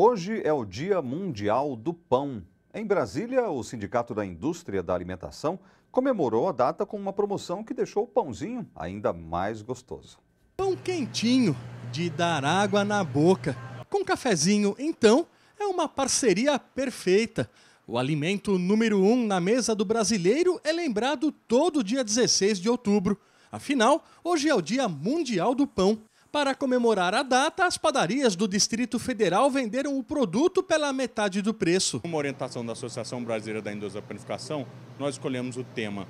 Hoje é o Dia Mundial do Pão. Em Brasília, o Sindicato da Indústria da Alimentação comemorou a data com uma promoção que deixou o pãozinho ainda mais gostoso. Pão quentinho, de dar água na boca. Com cafezinho, então, é uma parceria perfeita. O alimento número um na mesa do brasileiro é lembrado todo dia 16 de outubro. Afinal, hoje é o Dia Mundial do Pão. Para comemorar a data, as padarias do Distrito Federal venderam o produto pela metade do preço. Uma orientação da Associação Brasileira da Indústria da Panificação, nós escolhemos o tema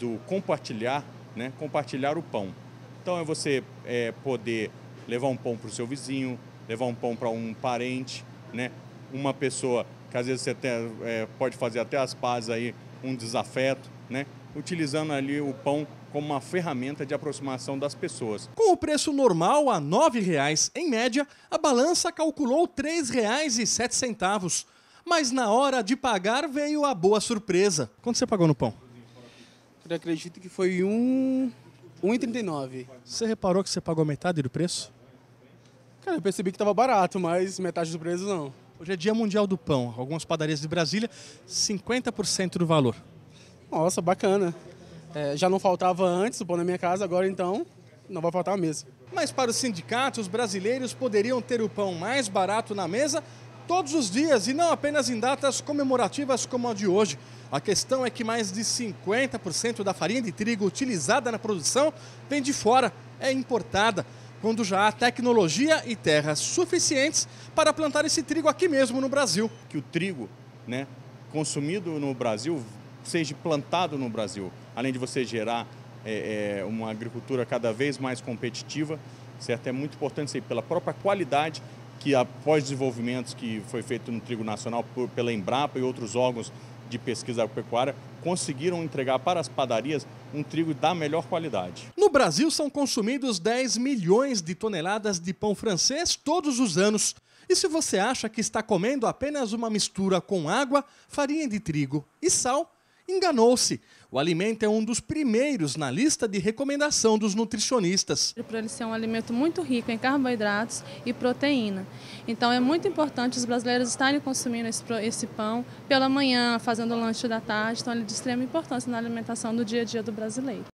do compartilhar, né, compartilhar o pão. Então é você é, poder levar um pão para o seu vizinho, levar um pão para um parente, né, uma pessoa que às vezes você tem, é, pode fazer até as pazes aí, um desafeto né? utilizando ali o pão como uma ferramenta de aproximação das pessoas. Com o preço normal a R$ 9,00 em média, a balança calculou R$ 3,07. Mas na hora de pagar veio a boa surpresa. Quanto você pagou no pão? Eu acredito que foi R$ um... 1,39. Você reparou que você pagou metade do preço? Cara, eu percebi que estava barato, mas metade do preço não. Hoje é Dia Mundial do Pão. Algumas padarias de Brasília, 50% do valor. Nossa, bacana. É, já não faltava antes, pão na minha casa, agora então não vai faltar mesmo. Mas para o sindicato, os brasileiros poderiam ter o pão mais barato na mesa todos os dias e não apenas em datas comemorativas como a de hoje. A questão é que mais de 50% da farinha de trigo utilizada na produção vem de fora, é importada, quando já há tecnologia e terras suficientes para plantar esse trigo aqui mesmo no Brasil. Que o trigo, né, consumido no Brasil seja plantado no Brasil, além de você gerar é, é, uma agricultura cada vez mais competitiva, certo? É muito importante isso aí, pela própria qualidade que após desenvolvimentos que foi feito no trigo nacional por, pela Embrapa e outros órgãos de pesquisa agropecuária conseguiram entregar para as padarias um trigo da melhor qualidade. No Brasil são consumidos 10 milhões de toneladas de pão francês todos os anos. E se você acha que está comendo apenas uma mistura com água, farinha de trigo e sal, Enganou-se. O alimento é um dos primeiros na lista de recomendação dos nutricionistas. ele ser um alimento muito rico em carboidratos e proteína. Então é muito importante os brasileiros estarem consumindo esse, esse pão pela manhã, fazendo o lanche da tarde. Então ele é de extrema importância na alimentação do dia a dia do brasileiro.